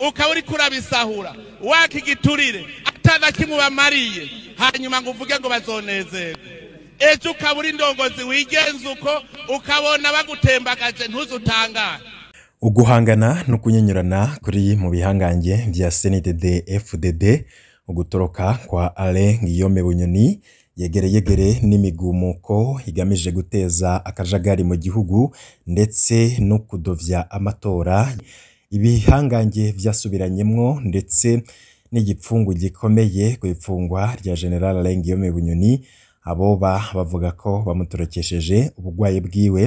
ukaba uri kurabisahura waka igiturire atana kimwe hanyuma ngo uvuge ngo bazonezerwe ejo ukaba uri indongozi wigenza uko ukabona bagutembagaje ntuzutangare uguhangana no kunyanyurana kuri mu bihangange bya senedede fdd ugutoroka kwa ale ngiyome bunyoni yegere yegere n'imigumuko igamije guteza akajagari mu gihugu ndetse no kudovya amatora ibihangange byasubiranyemo ndetse n'igipfungu gikomeye ku ifungwa rya General Nsengiyumwe Bunyoni, aboba bavuga ko bamutorokesheje ubugwayi bwiwe,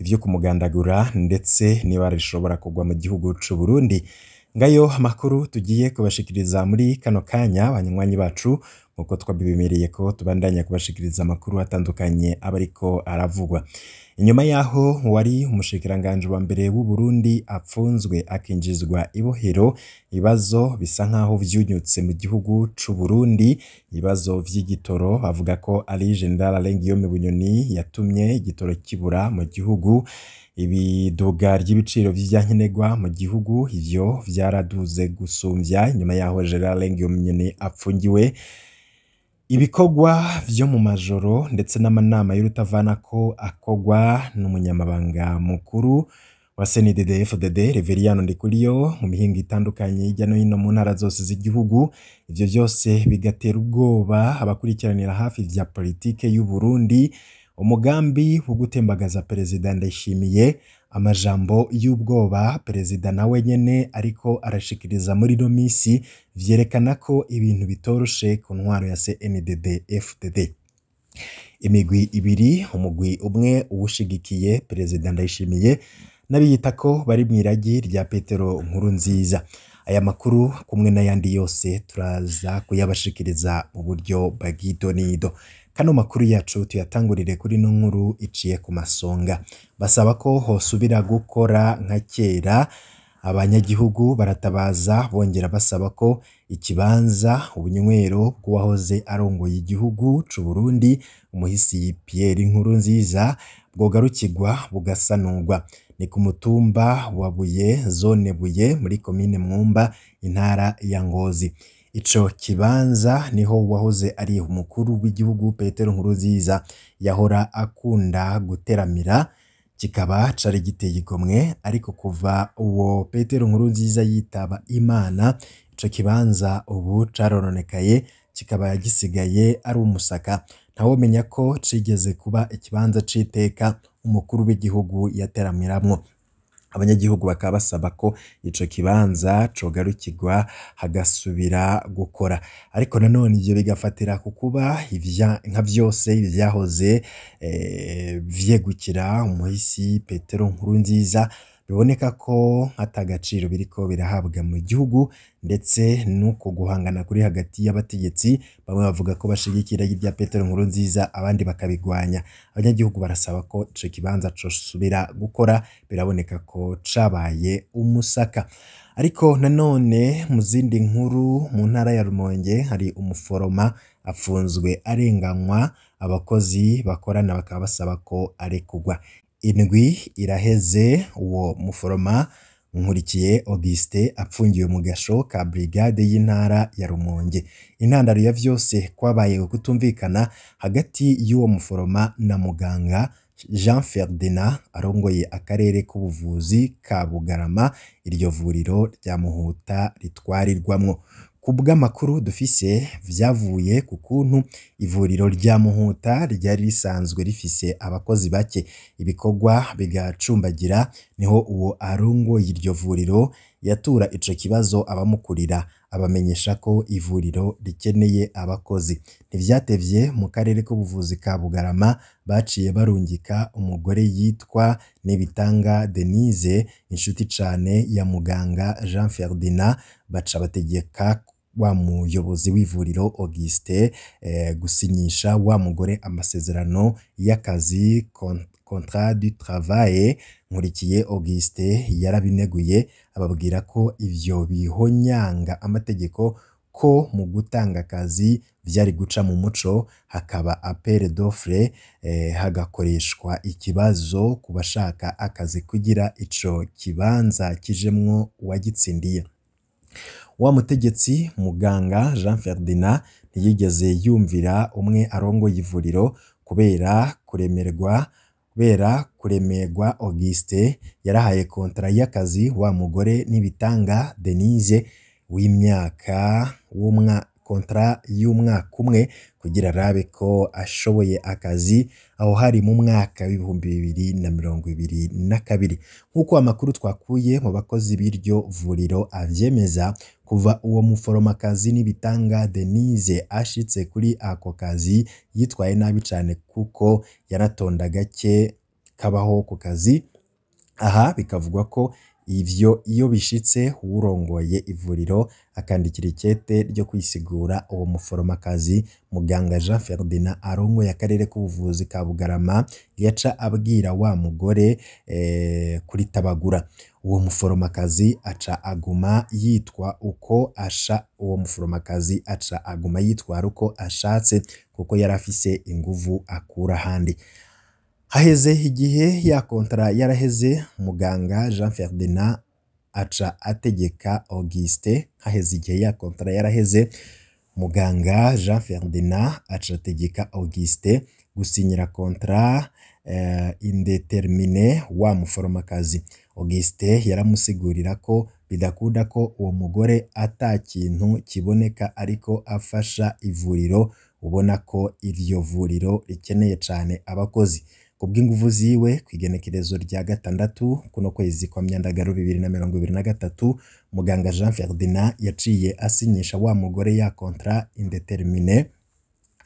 ibyo kumugandagura ndetse n'ibara rishobora kugwa mu gihugu cy'u Burundi, ngayo amakuru tugiye kubashikiriza muri kano kanya banywanyi bacu. nk'uko twabibemereye ko tubandanya kubashikiriza amakuru atandukanye aba ariko aravugwa inyuma y'aho wari umushikiranganji wa mbere w'u Burundi apfunzwe akinjizwa ibohero ibibazo bisa nk'aho byunyutse mu gihugu cy'u Burundi ibibazo by'igitoro bavuga ko ari General Alengiyome Bunyoni yatumye igitoro kibura mu gihugu ibiduga ry'ibiciro by'ibyankenerwa mu gihugu ibyo byaraduze gusumbya nyuma y'aho General Alengiyome Bunyoni apfungiwe Ibikorwa byo mu majoro ndetse n'amanama ko akorwa n'umunyamabanga mukuru wa SNDD-FDD, Reverien Ndikuriyo mu mihingo itandukanye hirya no hino mu ntara zose z'igihugu, ibyo byose bigatera ubwoba abakurikiranira hafi bya politike y'u Burundi, umugambi wo gutembagaza Perezida Ndayishimiye amajambo y'ubwoba perezida nawe nyine ariko arashikiriza muri ino minsi byerekana ko ibintu bitoroshe ku ntwaro ya CNDD FDD imigwi ibiri umugwi umwe uwushigikiye perezida ndayishimiye n'abiyita ko bari mu iragi rya petero nkuru nziza aya makuru kumwe n'ayandi yose turaza kuyabashikiriza mu buryo bw'itonido kano makuru yacu tuyatangurire kuri no nkuru iciye ku masonga basaba ko hosubira gukora nka kera abanyagihugu baratabaza bongera basaba ko ikibanza ubunywero bw'uwahoze arongoye igihugu cy'u Burundi umuhisi Pierre inkuru nziza bwogarukirwa bugasanurwa ni ku mutumba wa Buye zone Buye muri komine Mwumba intara ya Ngozi Ico kibanza niho uwahoze ari umukuru w'igihugu Petero Nkurunziza yahora akunda guteramira, kikaba cari giteye igomwe ariko kuva uwo Petero Nkurunziza yitaba Imana, ico kibanza ubu carononekaye kikaba gisigaye ari umusaka, ntawomenya ko cigeze kuba ikibanza c'iteka umukuru w'igihugu yateramiramwo. abanyagihugu bakaba basaba ko icyo kibanza cyogarukirwa hagasubira gukora ariko nanone ibyo bigafatira ku kuba nka byose byahoze eh, vyegukira umuhisi Petero Nkuru nziza biboneka ko ata gaciro biriko birahabwa mu gihugu ndetse n'uko guhangana kuri hagati y'abategetsi bamwe bavuga ko bashyigikira irya Petero Nkuru nziza abandi bakabigwanya abanyagihugu barasaba ko ico kibanza cosubira gukora biraboneka ko cabaye umusaka ariko nanone mu zindi nkuru mu ntara ya Rumonge hari umuforoma afunzwe arenganywa abakozi bakorana bakaba basaba ko arekugwa. indwi iraheze uwo muforoma Nkurikiye Augustin apfungiwe mu gasho ka Brigade y'Intara ya Rumonge intandaro ya byose kwabaye kutumvikana hagati y'uwo muforoma na muganga Jean Ferdinand arongoye akarere k'ubuvuzi ka Bugarama iryo vuriro rya Muhuta ritwarirwamo Ku bw'amakuru dufise vyavuye ku kuntu ivuriro rya Muhuta ryari risanzwe rifise abakozi bake, ibikorwa bigacumbagira, niho uwo arongoye iryo vuriro yatura ico kibazo abamukurira abamenyesha ko ivuriro rikeneye abakozi, ntivyatevye mu karere k'ubuvuzi ka Bugarama baciye barungika umugore yitwa Nibitanga Denise inshuti cane ya muganga Jean Ferdinand baca bategeka wa muyobozi w'ivuriro Augustin eh, gusinyisha wa mugore amasezerano y'akazi contrat du travail Nkurikiye Augustin yarabineguye ababwira ko ibyo bihonyanga amategeko ko mu gutanga akazi byari guca mu muco hakaba appel d'offre eh, hagakoreshwa ikibazo ku bashaka akazi kugira icyo kibanza kijemwo uwagitsindiye. wa mutegetsi muganga Jean Ferdinand ntiyigeze yumvira umwe arongoye ivuriro kubera kuremerwa kubera kuremerwa Auguste yarahaye kontara y'akazi wa mugore Nibitanga Denise w'imyaka w'umwa kontara y'umwaka umwe kugira arabe ko ashoboye akazi aho hari mu mwaka w'ibihumbi bibiri na mirongo ibiri na kabiri nk'uko amakuru twakuye mu bakozi b'iryo vuriro abyemeza kuva uwo muforomokazi n'ibitanga Denise ashitse kuri ako kazi yitwaye nabi cyane kuko yaratonda gake kabaho ku kazi aha bikavugwa ko ibyo iyo bishitse urongoye ivuriro akandikira ikete ryo kwisigura uwo muforomokazi muganga Jean Ferdinand arongoye akarere k'ubuvuzi ka Bugarama yaca abwira wa mugore eh, kuritabagura uwo muforomokazi aca aguma yitwa uko asha uwo muforomokazi aca aguma yitwara uko ashatse kuko yari afise inguvu akura ahandi haheze igihe ya kontara yaraheze muganga Jean Ferdinand aca ategeka Auguste haheze igihe ya kontara yaraheze muganga Jean Ferdinand aca ategeka Auguste gusinyira kontara eh, indetermine wa muforomakazi. Auguste yaramusigurira ko bidakunda ko uwo mugore ata kintu kiboneka ariko afasha ivuriro, ubona ko iryo vuriro rikeneye cyane abakozi. Ku bw'ingufu ziwe ku igenekerezo rya gatandatu kuno kwezi kwa Myanzandagano bibiri na mirongo ibiri na gatatu, muganga Jean Ferdinand yaciye asinyisha wa mugore ya contrat indetermine,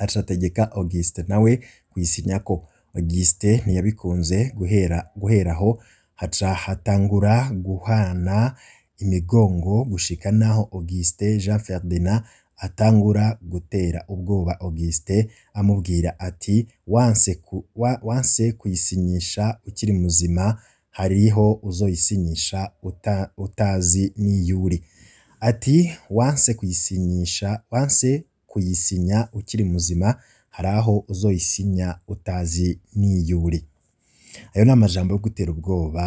aca Auguste Augustin nawe kuyisinyako. Augustin ntiyabikunze guhera guhera aho. haca hatangura guhana imigongo gushika naho Auguste Jean Ferdinand atangura gutera ubwoba Auguste amubwira ati wanse kuyisinyisha ukiri muzima hariho uzoyisinyisha uta, utazi n’iyuri. ati wanse kuyisinyisha wanse kuyisinya ukiri muzima hari aho uzoyisinya utazi niyo Ayo ni amajambo yo gutera ubwoba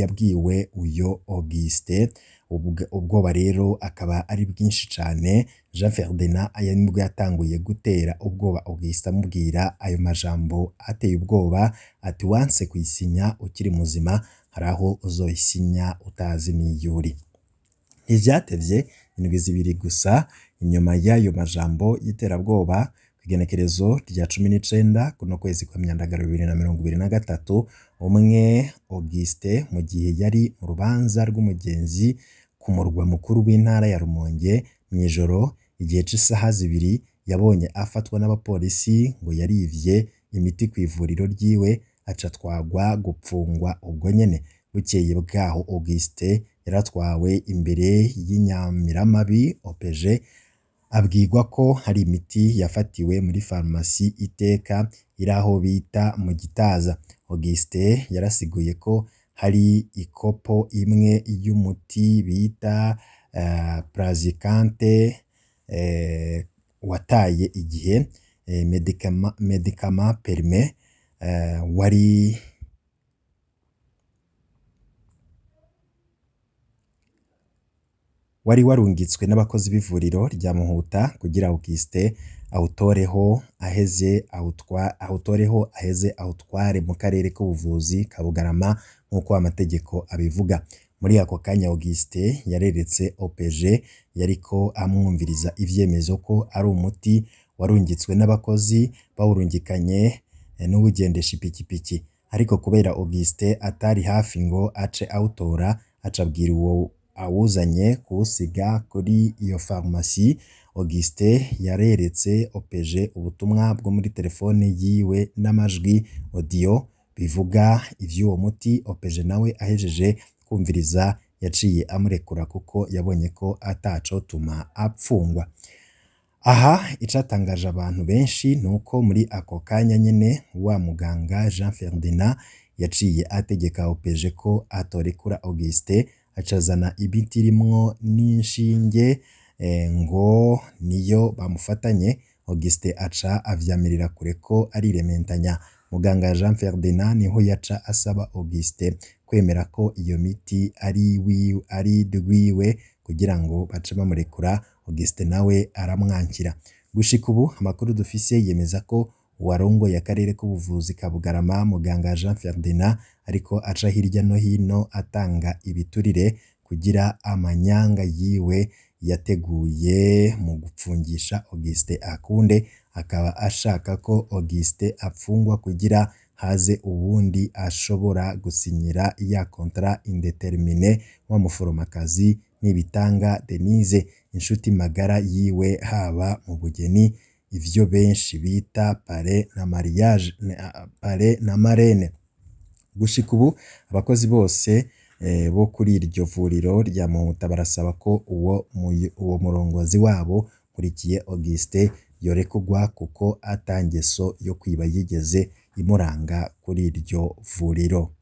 yabwiwe uyu Augustin, ubwoba rero akaba ari bwinshi cyane, Jean Ferdinand nibwo yatanguye gutera ubwoba Augustin amubwira ayo majambo ateye ubwoba, ati wanse kuyisinya ukiri muzima hari aho uzoyisinya utazi n'iyo uri. Ntibyatevye, indwi zibiri gusa, inyuma y'ayo majambo y'iterabwoba. igenekerezo rya cumi n'icyenda kuno kwezi kwa myandagara bibiri na mirongo ibiri na gatatu umwe augusite mu gihe yari mu rubanza rw'umugenzi ku murwa mukuru w'intara ya rumonge mu ijoro igihe cy'isaha zibiri yabonye afatwa n'abapolisi ngo yarivye imiti ku ivuriro ryiwe acatwagwa gupfungwa ubwo nyene bukeye bwaho augusite yaratwawe imbere y'inyamiramabi opeje abwirwa ko hari imiti yafatiwe muri farumasi Iteka iri aho bita mu Gitaza, Augustin yarasiguye ko hari ikopo imwe y'umuti bita eh, Plazikante eh, wataye igihe, eh, Medikama Perime wari. wari warungitswe n'abakozi b'ivuriro rya Muhuta kugira Augustin awutoreho aheze awutwa awutoreho aheze awutware mu karere k'ubuvuzi ka Bugarama nk'uko amategeko abivuga. Muri ako kanya Augustin yareretse OPG yariko amwumviriza ibyemezo ko ari umuti warungitswe n'abakozi bawurungikanye eh, n'uwugendesha ipikipiki. Ariko kubera Augustin atari hafi ngo ace awutora aca abwira uwo awuzanye kuwusiga kuri iyo farumasi, Augustin yareretse opeje ubutumwa bwo muri telefone yiwe n'amajwi audio bivuga iby'uwo muti, opeje nawe ahejeje kumviriza yaciye amurekura kuko yabonye ko atacotuma apfungwa. Aha icatangaje abantu benshi ni uko muri ako kanya nyene wa muganga Jean Ferdinand yaciye ategeka opeje ko atorekura Augustin acazana imiti irimwo n'inshinge eh, ngo niyo bamufatanye, Auguste aca avyamirira kure ko arirementanya. Muganga Jean Ferdinand niho yaca asaba Auguste kwemera ko iyo miti ari ari rwiwe kugira ngo bace bamurekura, Auguste nawe aramwankira. Gushika ubu amakuru dufise yemeza ko warongoye akarere k'ubuvuzi ka Bugarama muganga Jean Ferdinand ariko aca hirya no hino atanga ibiturire kugira amanyanga yiwe yateguye mu gupfungisha Auguste Akunde akaba ashaka ko Auguste apfungwa kugira haze ubundi ashobora gusinyira ya kontara indetermine wa muforomokazi Nibitanga Denise inshuti magara yiwe haba mu bugeni ibyo benshi bita pale na mariage pale na marene gushika ubu abakozi bose eh, bo kuri iryo vuriro rya muhuta barasaba ko uwo uwo murongozi wabo Auguste yore kugwa kuko atangeso yo kwiba yigeze imuranga kuri iryo vuriro.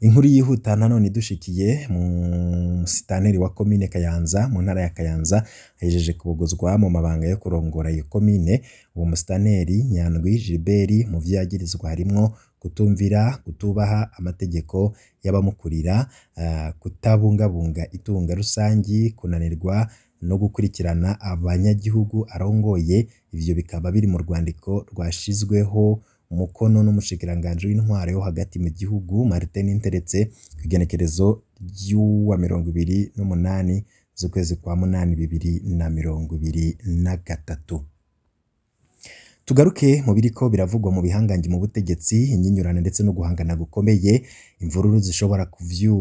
Inkuru yihuta nanone idushikiye umusitanteri wa Komine Kayanza mu Ntara ya Kayanza ahejeje kubogozwa mu mabanga yo kurongora iyo komine, uwo musitanteri Nyandwi Gilbert mu vyo yagirizwa harimwo kutumvira, kutubaha amategeko y'abamukurira, eh, kutabungabunga itunga rusange kunanirwa no gukurikirana abanyagihugu arongoye, ibyo bikaba biri mu rwandiko rwashyizweho, umukono n'umushikiranganji w’intwari yo hagati mu gihugu Martin Nteretse ku igenekerezo ry'uwa mirongo ibiri n'umunani z'ukwezi kwa munani bibiri na mirongo ibiri na gatatu. Tugaruke mu ko biravugwa mu bihangange mu butegetsi inyinyurana ndetse no guhangana gukomeye imvururu zishobora kuvyu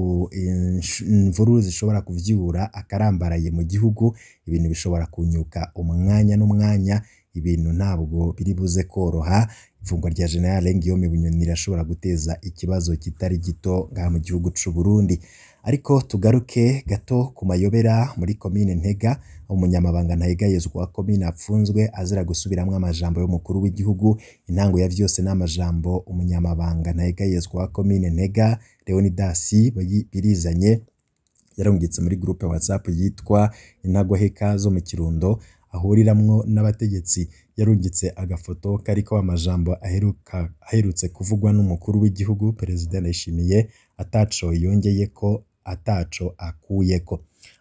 imvururu zishobora kuvyura akarambaraye mu gihugu ibintu bishobora kunyuka umwanya n'umwanya ibintu ntabwo biri buze koroha Ifungwa rya General Guillaume Bunyoni rirashobora guteza ikibazo kitari gito ngaha mu gihugu cy'u Burundi. Ariko tugaruke gato ku mayobera muri komine Ntega, umunyamabanga Ntayegayezwa wa komine afunzwe azira gusubiramo amajambo y'umukuru w'igihugu, intango ya byose ni amajambo umunyamabanga Ntayegayezwa wa komine Ntega Leonidas Birizanye yarungitse muri groupe WhatsApp yitwa intagwaheka zo mu Kirundo ahuriramwo n'abategetsi yarungitse agafoto kariko amajambo aheruka aherutse kuvugwa n'umukuru w'igihugu perezida Ndayishimiye ataco yongeye ko ataco akuye ko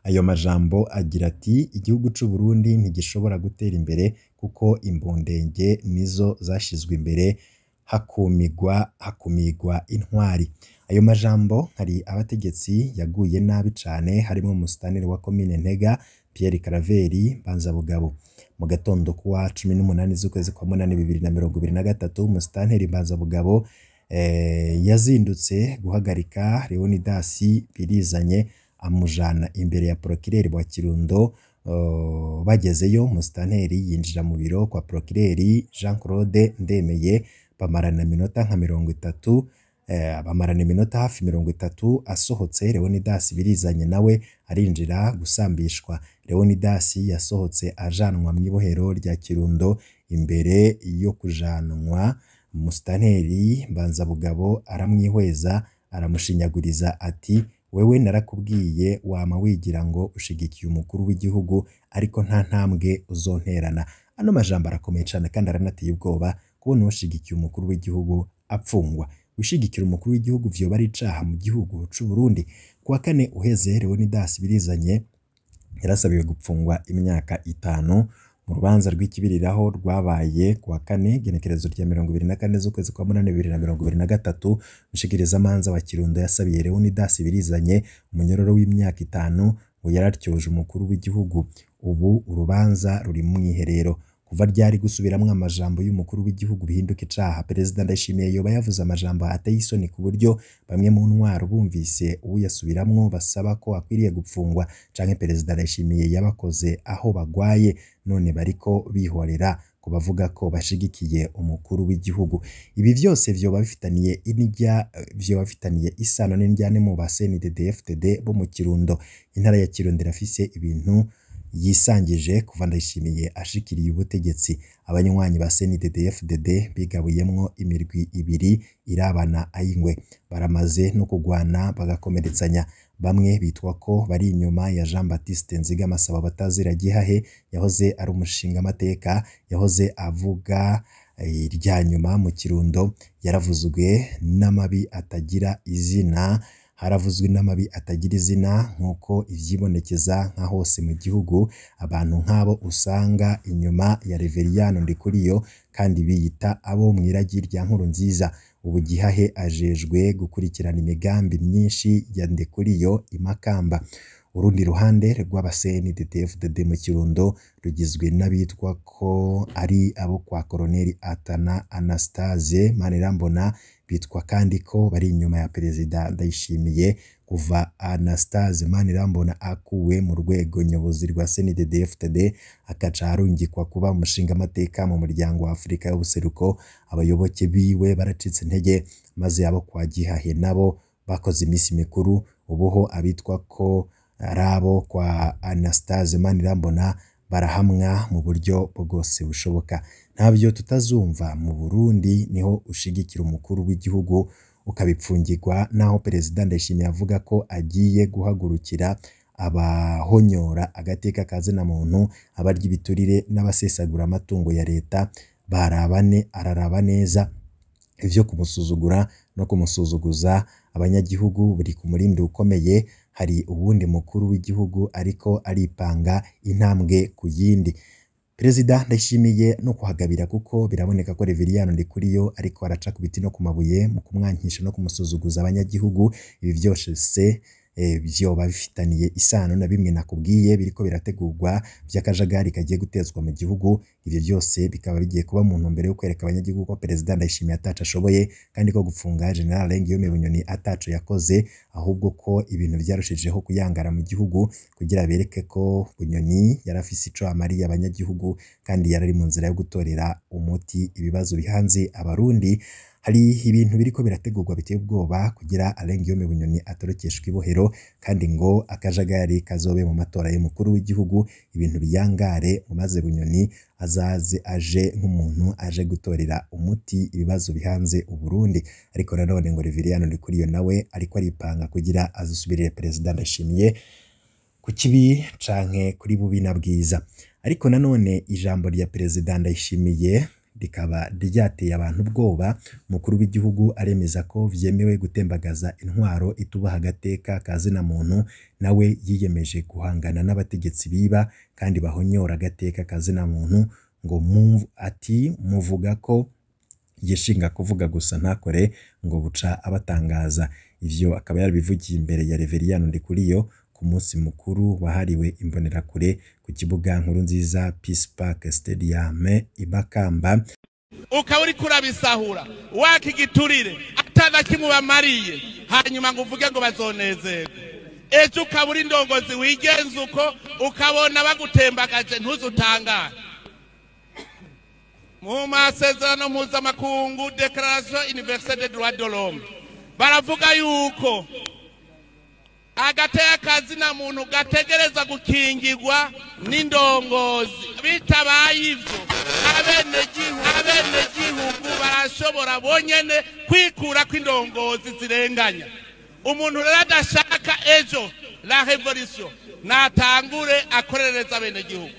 ayo majambo agira ati igihugu cy’u Burundi ntigishobora gutera imbere kuko imbundenge nizo zashyizwe imbere hakumigwa hakumigwa intwari ayo majambo hari abategetsi yaguye nabi cane harimo umusitaneri wa komine Ntega Pierre Karaveri Mbanzabugabo mu gatondo ku wa cumi n'umunani z'ukwezi kwa munani bibiri na mirongo ibiri na gatatu umusitanteri Mbanzabugabo eh, yazindutse guhagarika leonidasi birizanye amujana imbere ya porokireri wa kirundo oh, bagezeyo umusitanteri yinjira mu biro kwa porokireri jean claude ndemeye bamarana iminota nka mirongo itatu Eh, bamarana iminota hafi mirongo itatu asohotse Leonidasi birizanye nawe arinjira gusambishwa Leonidas yasohotse ajanwa mu ibohero rya Kirundo imbere yo kujanwa musitanteri Mbanzabugabo aramwihweza aramushinyaguriza ati wewe narakubwiye wama wigira ngo ushigikiye umukuru w'igihugu ariko nta ntambwe uzonterana ano majambo arakomeye cyane kandi aranateye ubwoba kubona ushigikiye umukuru w'igihugu apfungwa gushyigikira umukuru w'igihugu vyoba ari icaha mu gihugu c'uburundi kuwa kane uheze leonidas birizanye yarasabiwe gupfungwa imyaka itanu mu rubanza rw'ikibiriraho rwabaye kuwa kane genekerezo rya mirongo ibiri na kane z'ukwezi kwa munani bibiri na mirongo ibiri na gatatu umushikirizamanza wa kirundo yasabiye leonidas birizanye umunyororo w'imyaka itanu ngo yararyuje umukuru w'igihugu ubu urubanza ruri mu iherero kuva ryari gusubiramo amajambo y'umukuru w'igihugu bihinduka icaha perezida ndayishimiye yoba yavuze amajambo ateye isoni ku buryo bamwe mu ntwaro bumvise uyasubiramwo basaba ko akwiriye gupfungwa canke perezida ndayishimiye yabakoze aho bagwaye none bari ko bihorera ku bavuga ko bashigikiye umukuru w'igihugu ibi byose vyoba bifitaniye inijya vyoba bifitaniye isano n'indyane mu ba CNDD-FDD bo mu Kirundo intara ya Kirundo irafise ibintu yisangije kuva Ndayishimiye ashikiriye ubutegetsi abanywanyi ba SNDD-FDD imirwi ibiri irabana ay'ingwe baramaze no kugwana bagakomeretsanya bamwe bitwa ko bari inyuma ya Jean Baptiste Nzigamasabo batazira gihahe yahoze ari umushinga amateka yahoze avuga eh, rya nyuma mu Kirundo yaravuzuwe n'amabi atagira izina haravuzwe n'amabi atagira izina nk'uko ibyibonekeza nka hose mu gihugu, abantu nk'abo usanga inyuma ya Reveriyani Ndikuriyo kandi biyita abo mu iragi rya nziza ubu Gihahe ajejwe gukurikirana imigambi myinshi ya i Makamba. urundi ruhande rw'aba-CNDD-FDD mu Kirundo rugizwe n'abitwa ko ari abo kwa Colonel Atana Anastase Manirambona bitwa kandi ko bari inyuma ya Perezida Ndayishimiye kuva Anastase Manirambona akuwe mu rwego nyobozi rwa CNDD-FDD akaca kuba umushingamateka mu muryango wa Afurika y'ubuseruko abayoboke biwe baracitse intege maze abo kwa Gihahe nabo bakoze iminsi mikuru ubuho abitwa ko arabo kwa Anastase Manirambona barahamwa mu buryo bwose bushoboka, ntabyo tutazumva mu Burundi niho ushigikira umukuru w'igihugu ukabipfungirwa naho Perezida Ndayishimiye avuga ko agiye guhagurukira abahonyora agateka ka zina muntu, abarya ibiturire n'abasesagura amatungo ya leta, barabane araraba neza ibyo kumusuzugura no kumusuzuguza, abanyagihugu buri ku ukomeye hari uwundi mukuru w'igihugu ariko aripanga intambwe ku yindi. Perezida ndayishimiye no kuhagabira kuko biraboneka ko kuri yo ariko araca ku biti no ku mabuye mu kumwankisha no kumusuzuguza abanyagihugu, ibi byose Eh, byoba bifitaniye isano na bimwe nakubwiye biriko birategurwa by'akajagari kagiye gutezwa mu gihugu, ibyo byose bikaba bigiye kuba mu ntumbero yo kwereka abanyagihugu ko Perezida Ndayishimiye ataco ashoboye kandi ko gufunga General Ngiruwemeye Bunyoni ataco yakoze, ahubwo ko ibintu byarushijeho kuyangara mu gihugu kugira bereke ko Bunyoni yari afise ico amariye abanyagihugu kandi yari ari mu nzira yo gutorera umuti ibibazo bihanze Abarundi. hari ibintu biriko birategurwa biteye ubwoba kugira Alain Guillaume Bunyoni atorokeshwe ibohero kandi ngo akajagari kazobe mu matora y'umukuru w'igihugu ibintu biyangare maze Bunyoni azaze aje nk'umuntu aje gutorera umuti ibibazo bihanze Uburundi ariko nanone ngo Riviriano Ndikuriyo nawe ariko aripanga kugira azisubirire Perezida Ndayishimiye ku kibi canke kuri bubi na bwiza ariko nanone ijambo rya Perezida Ndayishimiye rikaba ryateye abantu ubwoba, umukuru w'igihugu aremeza ko byemewe gutembagaza intwaro itubaha agateka ka zina muntu, na we yiyemeje guhangana n'abategetsi biba kandi bahonyora agateka ka zina muntu, ngo ati muvuga ko yishinga kuvuga gusa ntakore ngo buca abatangaza, ibyo akaba yarabivugiye imbere ya ndi kuri yo, ku munsi mukuru wahariwe imbonerakure ku kibuga nkuru nziza Peace Park Stadium i Makamba ukaba uri kurabisahura wakigiturire atana kimwe bamariye hanyuma ngo uvuge ngo bazonezerwe ejo ukaba uri indongozi wigenza uko ukabona bagutembagaje ntuzutangare mu masezerano mpuzamakungu declaration universelle de droit de baravuga yuko agateka na muntu gategereza gukingirwa n'indongozi bitabaye ibyo abenegihugu barashobora bonyine kwikura kw'indongozi zirenganya umuntu rero adashaka ejo la revolution natangure akorereza abenegihugu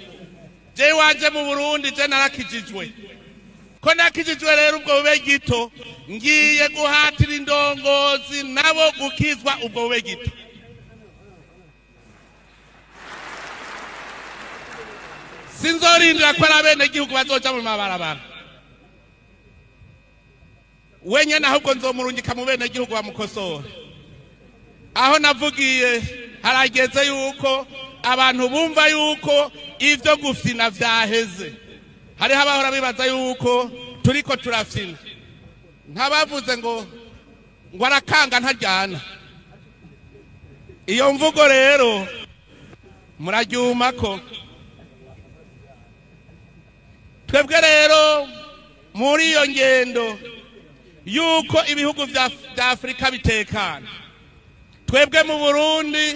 Jayi wanjye mu burundi jye narakijijwe ko nakijijwe rero ubwo bube gito ngiye guhatira indongozi nabo gukizwa ubwo bube gito sinzorindira ko ari abenegihugu bazoca mu mabarabara wenyine ahubwo nzomurungika mu benegihugu bamukosora aho navugiye harageze yuko abantu bumva yuko ibyo gufina byaheze hariho abahora bibaza yuko turi ko turafina ntabavuze ngo ngo arakanga ntajyana iyo mvugo rero muraryuma ko twebwe rero muri iyo ngendo y'uko ibihugu bya afurika bitekana twebwe mu burundi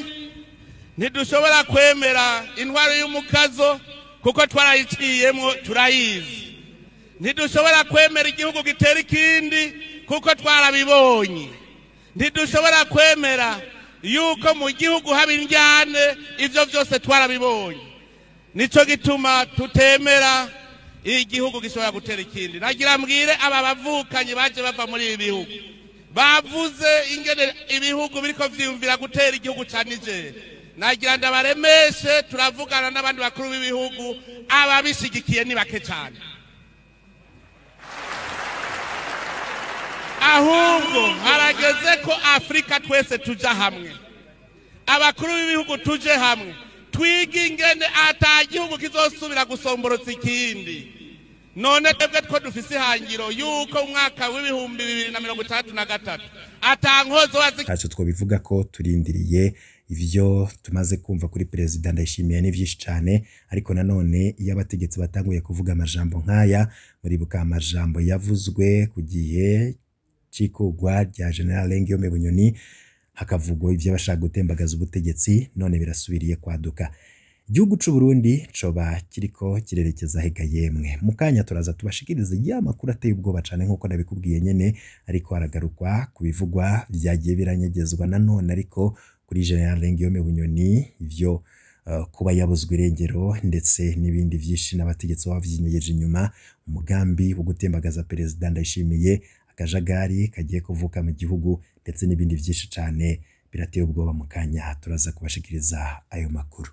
ntidushobora kwemera intwaro y'umukazo kuko twarayiciyemo turayizi ntidushobora kwemera igihugu gitera ikindi kuko twarabibonye ntidushobora kwemera yuko mu gihugu haba indyane ibyo byose twarabibonye nicyo gituma tutemera igihugu gishobora gutera ikindi nagira mbwire aba bavukanyi baje bava muri ibi bihugu bavuze ingene ibihugu biriko vyiyumvira gutera igihugu ca nigeri nagira ndabaremeshe turavugana n'abandi bakuru b'ibihugu ababishigikiye ni bake cyane ahubwo harageze ko afurika twese tuja hamwe abakuru b'ibihugu tuje hamwe twiga ingene atagihugu kizosubira gusomborotsa ikindi none twebwe two dufise ihangiro yuko umwaka w'ibihumbi bibiri na mirongo itandatu na gatatu atankoze wazi ntacyo twobivuga ko turindiriye ibyo tumaze kumva kuri perezida ndayishimiye ni byinshi cyane ariko nanone iyo abategetsi batanguye kuvuga amajambo nk'aya muribuka amajambo yavuzwe ku gihe cy'ikugwa rya general rengiyome bunyoni hakavugwa iby'abashaka gutembagaza ubutegetsi none birasubiriye kwaduka igihugu cy'u Burundi coba kiriko kirerekeza higa yemwe mu kanya turaza tubashikirize ya makuru ateye ubwoba cyane nk'uko nabikubwiye nyine ariko haragarukwa ku bivugwa byagiye biranyegezwa na none ariko kuri General Rengiyome Bunyoni ivyo uh, kuba yabuzwe irengero ndetse n'ibindi byinshi n'abategetsi babyinyegeje inyuma umugambi wo gutembagaza perezida ndayishimiye akajagari kagiye kuvuka mu gihugu ndetse n'ibindi byinshi cyane birateye ubwoba mu kanya turaza kubashikiriza ayo makuru.